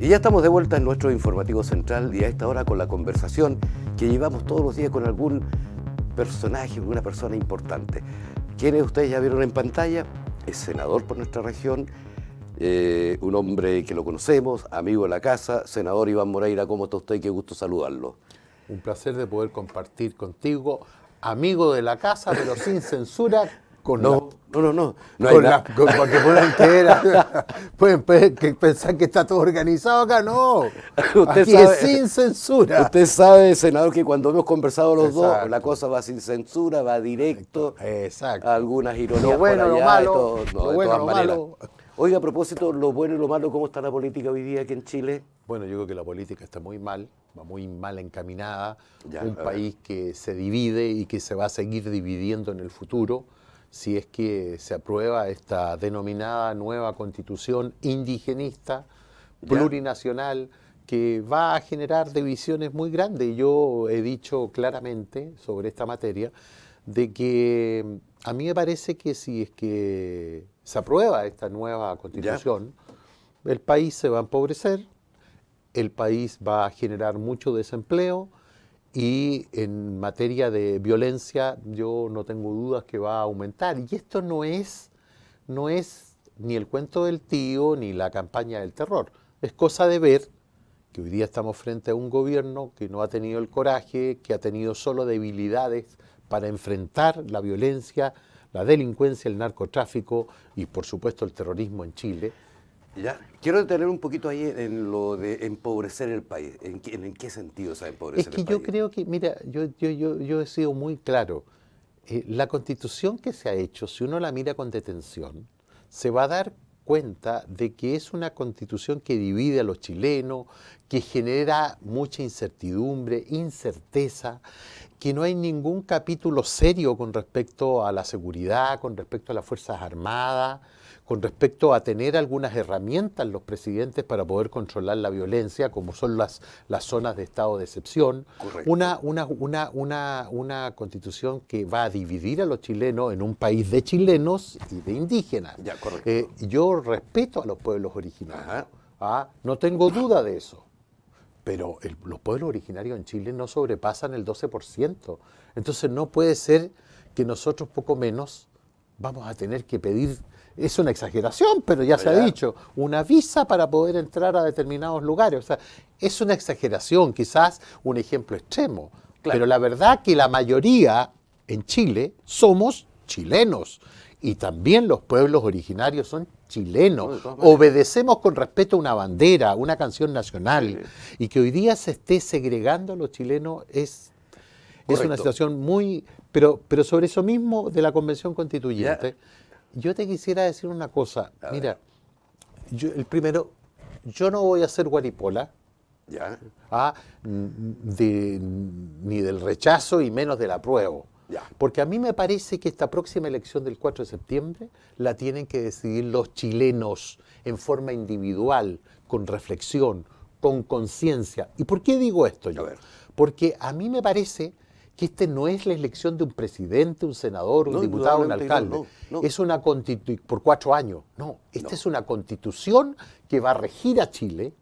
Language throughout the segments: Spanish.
Y ya estamos de vuelta en nuestro informativo central y a esta hora con la conversación que llevamos todos los días con algún personaje, alguna persona importante. Quienes ustedes ya vieron en pantalla, El senador por nuestra región, eh, un hombre que lo conocemos, amigo de la casa, senador Iván Moreira, ¿cómo está usted? Qué gusto saludarlo. Un placer de poder compartir contigo, amigo de la casa, pero sin censura, no, no, no, no, no. con, la, con pueden, pensar que está todo organizado acá, no. Usted es sin censura. Usted sabe, senador, que cuando hemos conversado los dos, la cosa va sin censura, va directo. Exacto. algunas ironías lo bueno, allá, lo malo, lo bueno, lo malo. Oiga, a propósito, lo bueno y lo malo, ¿cómo está la política hoy día aquí en Chile? Bueno, yo creo que la política está muy mal, va muy mal encaminada. un país que se divide y que se va a seguir dividiendo en el futuro si es que se aprueba esta denominada nueva constitución indigenista, plurinacional, que va a generar divisiones muy grandes. Yo he dicho claramente sobre esta materia de que mm, a mí me parece que si es que se aprueba esta nueva constitución, el país se va a empobrecer, el país va a generar mucho desempleo, y en materia de violencia yo no tengo dudas que va a aumentar. Y esto no es, no es ni el cuento del tío ni la campaña del terror. Es cosa de ver que hoy día estamos frente a un gobierno que no ha tenido el coraje, que ha tenido solo debilidades para enfrentar la violencia, la delincuencia, el narcotráfico y por supuesto el terrorismo en Chile. Quiero detener un poquito ahí en lo de empobrecer el país. ¿En qué, sentido se empobrecido? es que Yo creo que, mira, yo, he sido muy claro. Eh, la constitución que se ha hecho, si uno la mira con detención, se va a dar cuenta de que es una constitución que divide a los chilenos, que genera mucha incertidumbre, incerteza, que no hay ningún capítulo serio con respecto a la seguridad, con respecto a las Fuerzas Armadas con respecto a tener algunas herramientas los presidentes para poder controlar la violencia, como son las, las zonas de estado de excepción. Una, una, una, una, constitución que va a dividir a los chilenos en un país de chilenos y de indígenas. Eh, yo respeto a los pueblos originarios. ¿ah? no tengo duda de eso. Pero los pueblos originarios en Chile no sobrepasan el 12%. Entonces no puede ser que nosotros poco menos vamos a tener que pedir es una exageración, pero ya se ha dicho, una visa para poder entrar a determinados lugares. O sea, es una exageración, quizás un ejemplo extremo. Pero la verdad que la mayoría en Chile somos chilenos y también los pueblos originarios son chilenos. Obedecemos con respeto a una bandera, una canción nacional y que hoy día se esté segregando a los chilenos es, es una situación muy... Pero, pero sobre eso mismo de la Convención Constituyente yo te quisiera decir una cosa. Mira, el primero, yo no voy a ser guaripola. ¿ah? ni del rechazo y menos del apruebo. Porque a mí me parece que esta próxima elección del 4 de septiembre la tienen que decidir los chilenos en forma individual, con reflexión, con conciencia. ¿Y por qué digo esto yo? Porque a mí me parece que este no es la elección de un presidente, un senador, un diputado, un alcalde. es una constitución por cuatro años. No, esta es una constitución que va a regir a Chile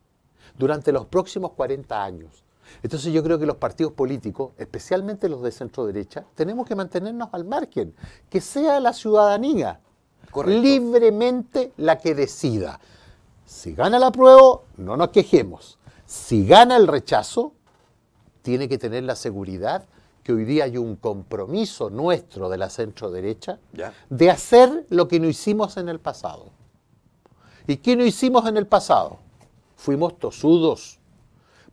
durante los próximos 40 años. Entonces yo creo que los partidos políticos, especialmente los de centro derecha, tenemos que mantenernos al margen, que sea la ciudadanía libremente la que decida. Si gana la apruebo, no nos quejemos. Si gana el rechazo, tiene que tener la seguridad que hoy día hay un compromiso nuestro de la centro derecha de hacer lo que no hicimos en el pasado. ¿Y qué no hicimos en el pasado? Fuimos tosudos,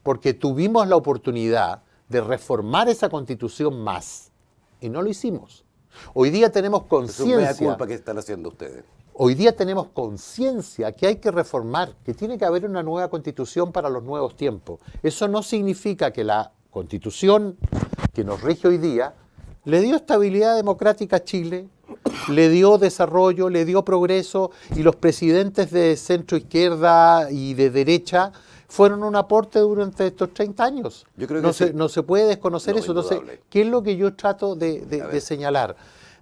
porque tuvimos la oportunidad de reformar esa constitución más y no lo hicimos. Hoy día tenemos conciencia. Es culpa que están haciendo ustedes. Hoy día tenemos conciencia que hay que reformar, que tiene que haber una nueva constitución para los nuevos tiempos. Eso no significa que la constitución que nos rige hoy día, le dio estabilidad democrática a Chile, le dio desarrollo, le dio progreso y los presidentes de centro izquierda y de derecha fueron un aporte durante estos 30 años. no, se, puede desconocer eso. Entonces, ¿qué es lo que yo trato de, de señalar?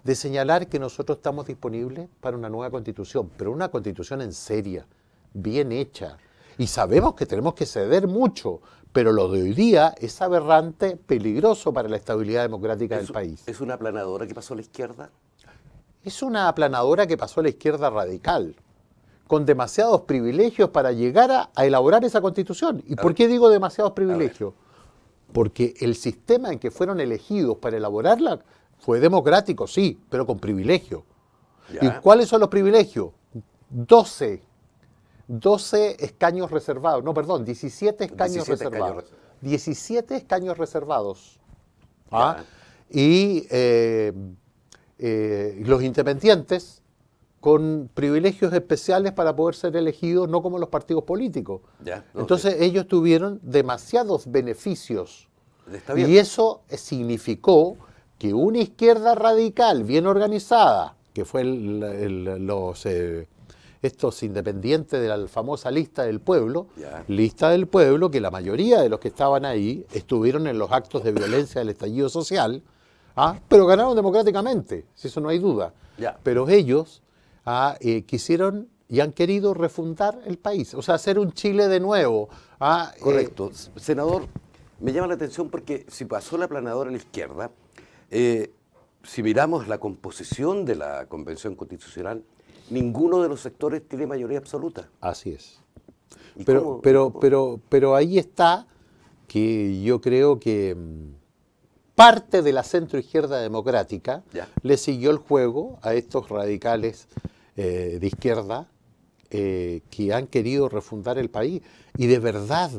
De señalar que nosotros estamos disponibles para una nueva constitución, pero una constitución en seria, bien hecha, y sabemos que tenemos que ceder mucho, pero lo de hoy día es aberrante, peligroso para la estabilidad democrática del país. ¿Es una aplanadora que pasó a la izquierda? Es una aplanadora que pasó a la izquierda radical, con demasiados privilegios para llegar a, elaborar esa constitución. ¿Y por qué digo demasiados privilegios? Porque el sistema en que fueron elegidos para elaborarla fue democrático, sí, pero con privilegio. ¿Y cuáles son los privilegios? 12 12 escaños reservados, no, perdón, 17 escaños reservados. 17 escaños reservados. ¿ah? Y eh, eh, los independientes con privilegios especiales para poder ser elegidos, no como los partidos políticos. Entonces ellos tuvieron demasiados beneficios. Y eso significó que una izquierda radical bien organizada, que fue los... Eh, estos independientes de la famosa lista del pueblo, lista del pueblo que la mayoría de los que estaban ahí estuvieron en los actos de violencia del estallido social, ¿ah? pero ganaron democráticamente, si eso no hay duda. Pero ellos ¿ah? eh, quisieron y han querido refundar el país, o sea, hacer un Chile de nuevo. ¿ah? Eh, Correcto. Senador, me llama la atención porque si pasó la planadora en la izquierda, eh, si miramos la composición de la Convención Constitucional, ninguno de los sectores tiene mayoría absoluta. Así es. Pero, pero, pero, pero ahí está que yo creo que mm, parte de la centro izquierda democrática le siguió el juego a estos radicales eh, de izquierda eh, que han querido refundar el país. Y de verdad,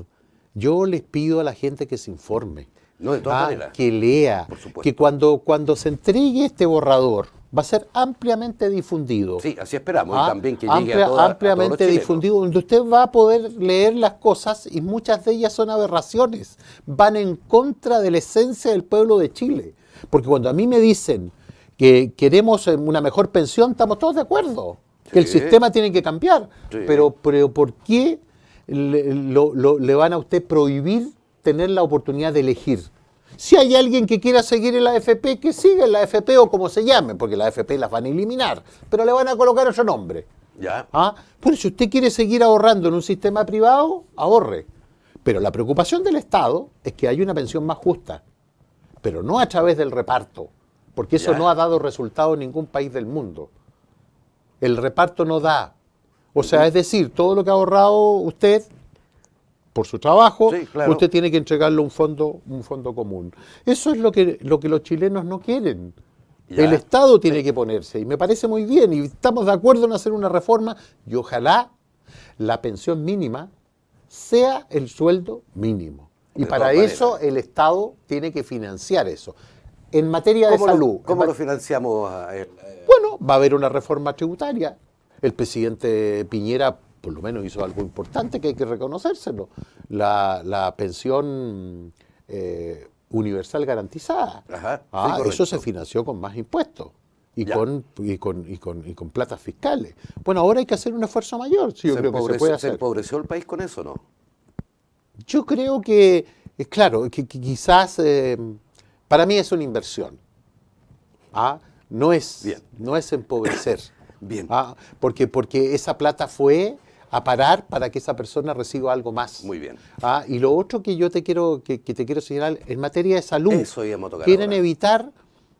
yo les pido a la gente que se informe, no, ah, que lea, que cuando, cuando se entregue este borrador, va a ser ampliamente difundido. Sí, así esperamos, ah, también que llegue a ampliamente difundido, donde usted va a poder leer las cosas y muchas de ellas son aberraciones, van en contra de la esencia del pueblo de Chile. Porque cuando a mí me dicen que queremos eh, una mejor pensión, estamos todos de acuerdo, que el sistema tiene que cambiar, pero, pero ¿por qué le van a usted prohibir tener la oportunidad de elegir? Si hay alguien que quiera seguir en la AFP, que siga en la AFP o como se llame, porque la AFP las van a eliminar, pero le van a colocar otro nombre. Ya. ¿Ah? si usted quiere seguir ahorrando en un sistema privado, ahorre. Pero la preocupación del Estado es que hay una pensión más justa, pero no a través del reparto, porque eso no ha dado resultado en ningún país del mundo. El reparto no da. O sea, es decir, todo lo que ha ahorrado usted por su trabajo, usted tiene que entregarle un fondo, un fondo común. Eso es lo que, lo que los chilenos no quieren. El Estado tiene que ponerse, y me parece muy bien, y estamos de acuerdo en hacer una reforma, y ojalá la pensión mínima sea el sueldo mínimo. Y para eso el Estado tiene que financiar eso. En materia de salud. ¿Cómo lo financiamos? Eh? Bueno, va a haber una reforma tributaria. El presidente Piñera por lo menos hizo algo importante que hay que reconocérselo, la, pensión eh, universal garantizada. Ah, eso se financió con más impuestos. Y con, con, platas fiscales. Bueno, ahora hay que hacer un esfuerzo mayor. se empobreció, el país con eso, ¿no? Yo creo que, claro, que, quizás eh, para mí es una inversión. ¿ah? No, es, no es empobrecer. Bien. ¿ah? Porque, porque esa plata fue a parar para que esa persona reciba algo más. Muy bien. Ah, y lo otro que yo te quiero, que, te quiero señalar, en materia de salud, quieren evitar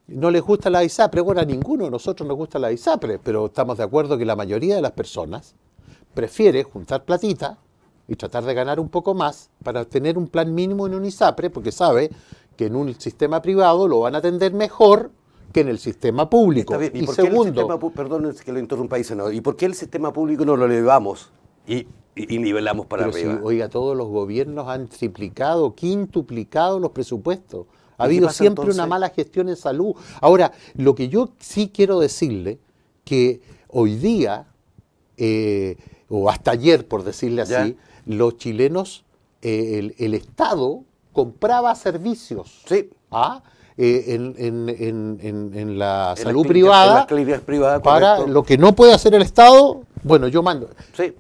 no les gusta la ISAPRE. Bueno, a ninguno de nosotros nos gusta la ISAPRE, pero estamos de acuerdo que la mayoría de las personas prefiere juntar platita y tratar de ganar un poco más para tener un plan mínimo en un ISAPRE, porque sabe que en un sistema privado lo van a atender mejor que en el sistema público. ¿Y, segundo, perdón que lo interrumpa, ¿y por qué el sistema público no lo elevamos y, nivelamos para arriba. oiga, todos los gobiernos han triplicado, quintuplicado los presupuestos. Ha habido siempre una mala gestión en salud. Ahora, lo que yo sí quiero decirle, que hoy día, eh, o hasta ayer, por decirle así, los chilenos, eh, el, Estado compraba servicios. Sí. ¿ah? Eh, en, la salud privada, para lo que no puede hacer el Estado, bueno, yo mando.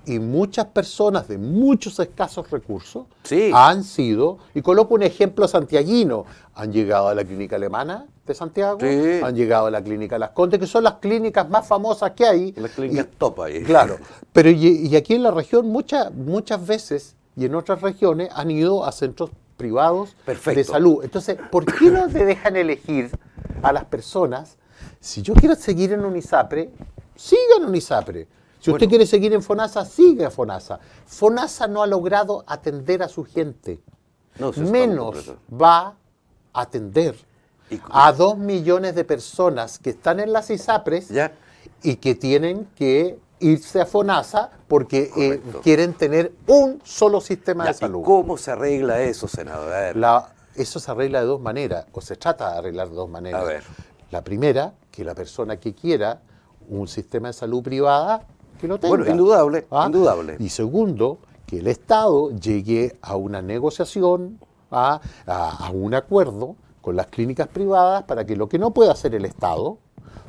Y muchas personas de muchos escasos recursos han sido, y coloco un ejemplo santiaguino, han llegado a la clínica alemana de Santiago, han llegado a la clínica Las Contes, que son las clínicas más famosas que hay. Las clínicas top ahí. Claro, pero y, aquí en la región muchas muchas veces y en otras regiones han ido a centros privados de salud. Entonces, ¿por qué no te dejan elegir a las personas? Si yo quiero seguir en UNISAPRE, siga en UNISAPRE. Si usted quiere seguir en FONASA, siga FONASA. FONASA no ha logrado atender a su gente. Menos va a atender a dos millones de personas que están en las ISAPRES y que tienen que irse a FONASA porque eh, quieren tener un solo sistema de salud. ¿Cómo se arregla eso, senador? La, eso se arregla de dos maneras, o se trata de arreglar de dos maneras. La primera, que la persona que quiera un sistema de salud privada, que lo tenga. Bueno, indudable, ¿Ah? indudable. Y segundo, que el Estado llegue a una negociación, ¿ah? a un acuerdo con las clínicas privadas para que lo que no pueda hacer el Estado,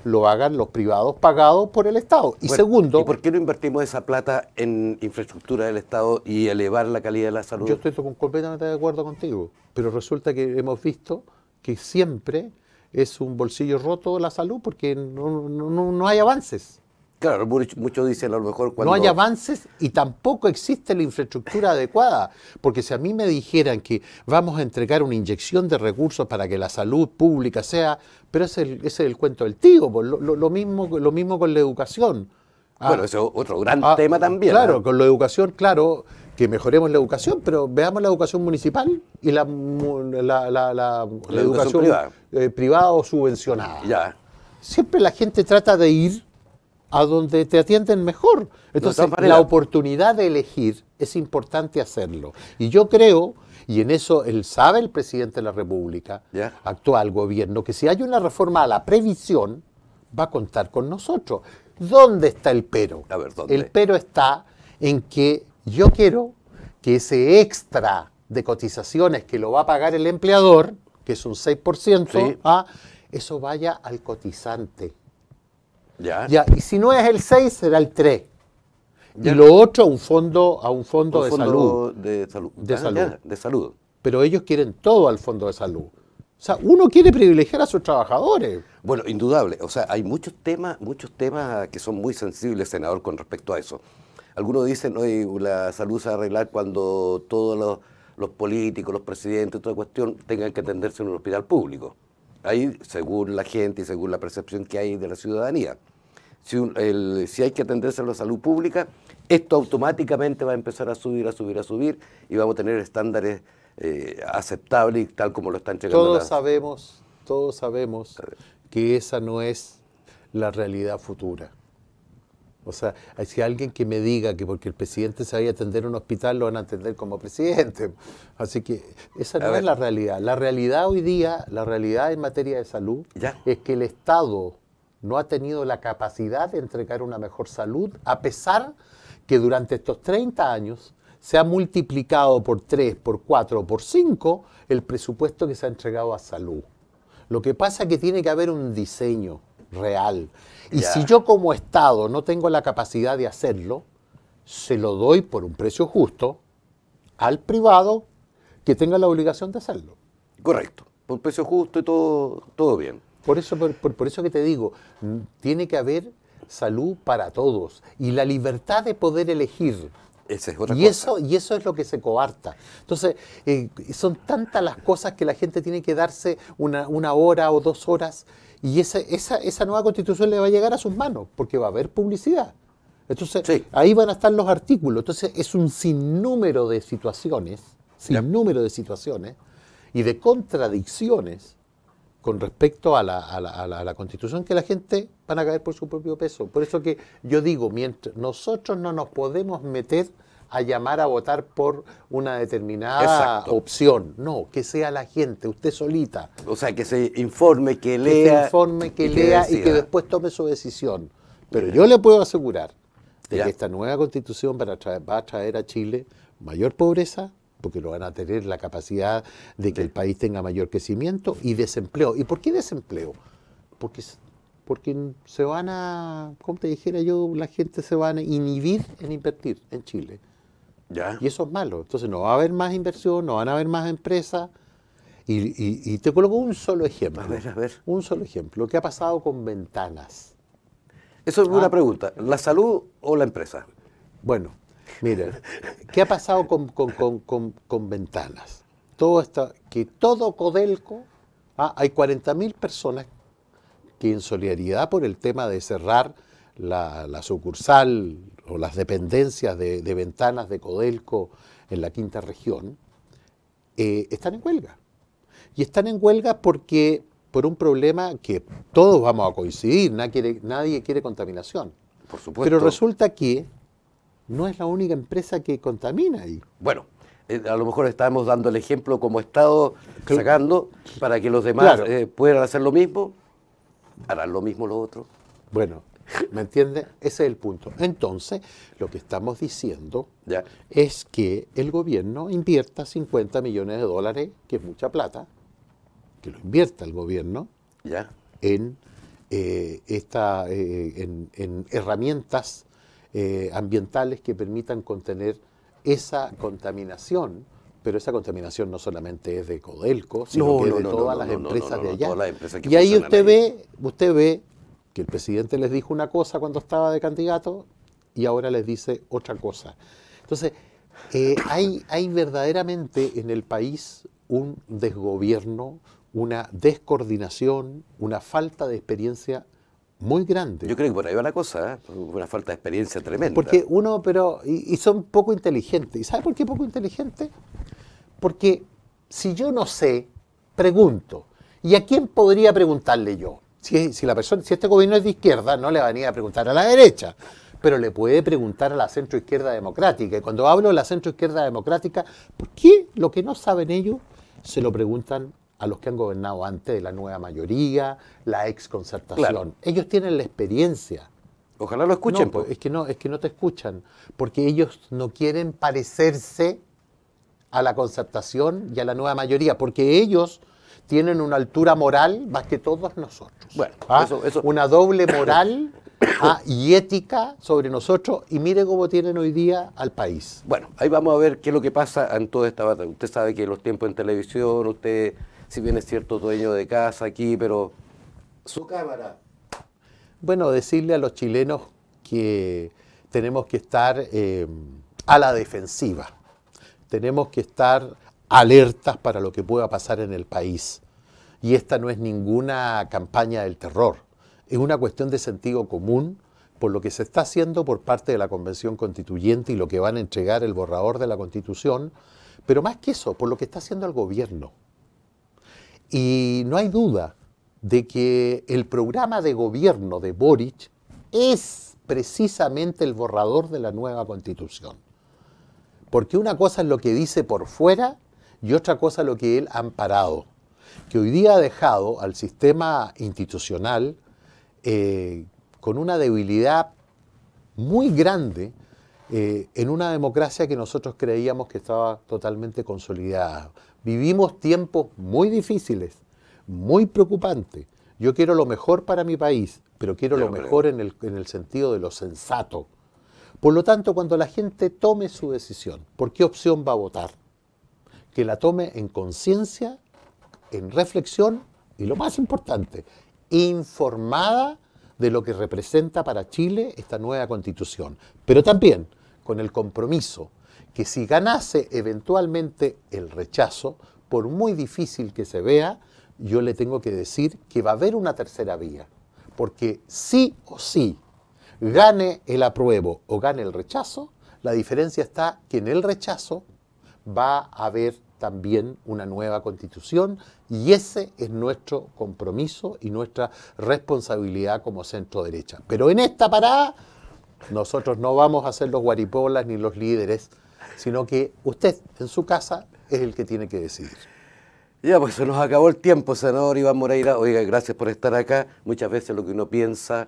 lo hagan los privados pagados por el Estado. Y segundo... ¿Y por qué no invertimos esa plata en infraestructura del Estado y elevar la calidad de la salud? Yo estoy completamente de acuerdo contigo, pero resulta que hemos visto que siempre es un bolsillo roto la salud porque no hay avances. Claro, muchos dicen a lo mejor cuando... No hay avances y tampoco existe la infraestructura adecuada, porque si a mí me dijeran que vamos a entregar una inyección de recursos para que la salud pública sea, pero ese, es el, cuento del tío, pues, lo, mismo, lo mismo con la educación. Ah, bueno, ese es otro gran ah, tema también. ¿eh? Claro, con la educación, claro, que mejoremos la educación, pero veamos la educación municipal y la, la, educación, privada. Eh, privada. o subvencionada. Ya. Siempre la gente trata de ir a donde te atienden mejor. Entonces, la oportunidad de elegir es importante hacerlo. Y yo creo, y en eso él sabe el presidente de la República, actual gobierno, que si hay una reforma a la previsión, va a contar con nosotros. ¿Dónde está el pero? El pero está en que yo quiero que ese extra de cotizaciones que lo va a pagar el empleador, que es un 6%, ¿ah? eso vaya al cotizante ya. Y si no es el 6, será el 3. Y lo otro un fondo, a un fondo, de, salud. de ah, salud. De salud. Pero ellos quieren todo al fondo de salud. O sea, uno quiere privilegiar a sus trabajadores. Bueno, indudable. O sea, hay muchos temas, muchos temas que son muy sensibles, senador, con respecto a eso. Algunos dicen, que la salud se va a arreglar cuando todos los, los políticos, los presidentes, toda cuestión tengan que atenderse en un hospital público. Ahí, según la gente y según la percepción que hay de la ciudadanía. Si, hay que atenderse a la salud pública, esto automáticamente va a empezar a subir, a subir, a subir y vamos a tener estándares eh, aceptables tal como lo están llegando. Todos sabemos, todos sabemos que esa no es la realidad futura. O sea, si alguien que me diga que porque el presidente se vaya a atender a un hospital, lo van a atender como presidente. Así que esa no es la realidad. La realidad hoy día, la realidad en materia de salud, es que el Estado no ha tenido la capacidad de entregar una mejor salud, a pesar que durante estos 30 años se ha multiplicado por 3, por 4, por 5 el presupuesto que se ha entregado a salud. Lo que pasa es que tiene que haber un diseño real. Y si yo como Estado no tengo la capacidad de hacerlo, se lo doy por un precio justo al privado que tenga la obligación de hacerlo. Correcto, por un precio justo y todo, todo bien. Por eso, por eso que te digo, mm, tiene que haber salud para todos y la libertad de poder elegir y, Eso, y eso es lo que se coarta. Entonces, eh, son tantas las cosas que la gente tiene que darse una, hora o dos horas y esa, esa, esa, nueva constitución le va a llegar a sus manos porque va a haber publicidad. Entonces, ahí van a estar los artículos. Entonces, es un sinnúmero de situaciones, sinnúmero de situaciones y de contradicciones con respecto a la, constitución que la gente van a caer por su propio peso. Por eso que yo digo, mientras nosotros no nos podemos meter a llamar a votar por una determinada opción, no, que sea la gente, usted solita. O sea, que se informe, que lea. Que se informe, que, lea y que después tome su decisión. Pero yo le puedo asegurar de que esta nueva constitución va a traer a Chile mayor pobreza, porque no van a tener la capacidad de que el país tenga mayor crecimiento y desempleo. ¿Y por qué desempleo? Porque, porque se van a, como te dijera yo, la gente se van a inhibir en invertir en Chile. ¿Ya? Y eso es malo. Entonces no va a haber más inversión, no van a haber más empresas. Y, te coloco un solo ejemplo. A ver, a ver. Un solo ejemplo. ¿Qué ha pasado con ventanas? Eso es una ah. pregunta. ¿La salud o la empresa? Bueno, Miren, ¿qué ha pasado con, Ventanas? Todo que todo Codelco, ah, hay 40.000 personas que en solidaridad por el tema de cerrar la, sucursal o las dependencias de, Ventanas de Codelco en la quinta región, eh, están en huelga. Y están en huelga porque por un problema que todos vamos a coincidir, nadie quiere, nadie quiere contaminación. Por supuesto. Pero resulta que no es la única empresa que contamina ahí. Bueno, eh, a lo mejor estamos dando el ejemplo como Estado sacando para que los demás eh, puedan hacer lo mismo, harán lo mismo los otros. Bueno, ¿me entiende? Ese es el punto. Entonces, lo que estamos diciendo es que el gobierno invierta 50 millones de dólares, que es mucha plata, que lo invierta el gobierno en eh, esta, en herramientas eh, ambientales que permitan contener esa contaminación pero esa contaminación no solamente es de Codelco, sino que es de todas, las empresas de allá. y ahí usted ve, usted ve que el presidente les dijo una cosa cuando estaba de candidato y ahora les dice otra cosa. Entonces, eh, hay, hay verdaderamente en el país un desgobierno, una descoordinación, una falta de experiencia muy grande. Yo creo que por ahí va la cosa, ¿eh? una falta de experiencia tremenda. Porque uno, pero, y, son poco inteligentes. ¿Y sabe por qué poco inteligentes? Porque si yo no sé, pregunto. ¿Y a quién podría preguntarle yo? Si, la persona, si este gobierno es de izquierda, no le van a a preguntar a la derecha, pero le puede preguntar a la centroizquierda democrática. Y cuando hablo de la centroizquierda democrática, ¿por qué lo que no saben ellos se lo preguntan a los que han gobernado antes de la nueva mayoría, la exconcertación. Claro. Ellos tienen la experiencia. Ojalá lo escuchen. Pues, es que no, es que no te escuchan, porque ellos no quieren parecerse a la concertación y a la nueva mayoría, porque ellos tienen una altura moral más que todos nosotros. Bueno, ¿Ah? una doble moral Ah, y ética sobre nosotros y mire cómo tienen hoy día al país. Bueno, ahí vamos a ver qué es lo que pasa en toda esta batalla. Usted sabe que los tiempos en televisión, usted, si bien es cierto, dueño de casa aquí, pero su cámara. Bueno, decirle a los chilenos que tenemos que estar eh, a la defensiva, tenemos que estar alertas para lo que pueda pasar en el país. Y esta no es ninguna campaña del terror es una cuestión de sentido común por lo que se está haciendo por parte de la Convención Constituyente y lo que van a entregar el borrador de la Constitución, pero más que eso, por lo que está haciendo el gobierno. Y no hay duda de que el programa de gobierno de Boric es precisamente el borrador de la nueva constitución. Porque una cosa es lo que dice por fuera y otra cosa es lo que él ha amparado, que hoy día ha dejado al sistema institucional eh, con una debilidad muy grande eh, en una democracia que nosotros creíamos que estaba totalmente consolidada. Vivimos tiempos muy difíciles, muy preocupantes. Yo quiero lo mejor para mi país, pero quiero lo mejor en, el, en el sentido de lo sensato. Por lo tanto, cuando la gente tome su decisión, ¿por qué opción va a votar? Que la tome en conciencia, en reflexión y lo más importante, informada de lo que representa para Chile esta nueva constitución, pero también con el compromiso que si ganase eventualmente el rechazo, por muy difícil que se vea, yo le tengo que decir que va a haber una tercera vía, porque sí o sí, gane el apruebo o gane el rechazo, la diferencia está que en el rechazo va a haber también una nueva constitución y ese es nuestro compromiso y nuestra responsabilidad como centro derecha. Pero en esta parada nosotros no vamos a ser los guaripolas ni los líderes, sino que usted en su casa es el que tiene que decidir. Ya, pues se nos acabó el tiempo, senador Iván Moreira. Oiga, gracias por estar acá. Muchas veces lo que uno piensa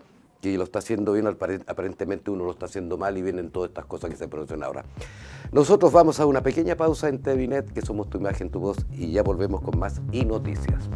que lo está haciendo bien, aparentemente uno lo está haciendo mal y vienen todas estas cosas que se producen ahora. Nosotros vamos a una pequeña pausa en Tevinet, que somos tu imagen, tu voz, y ya volvemos con más y noticias.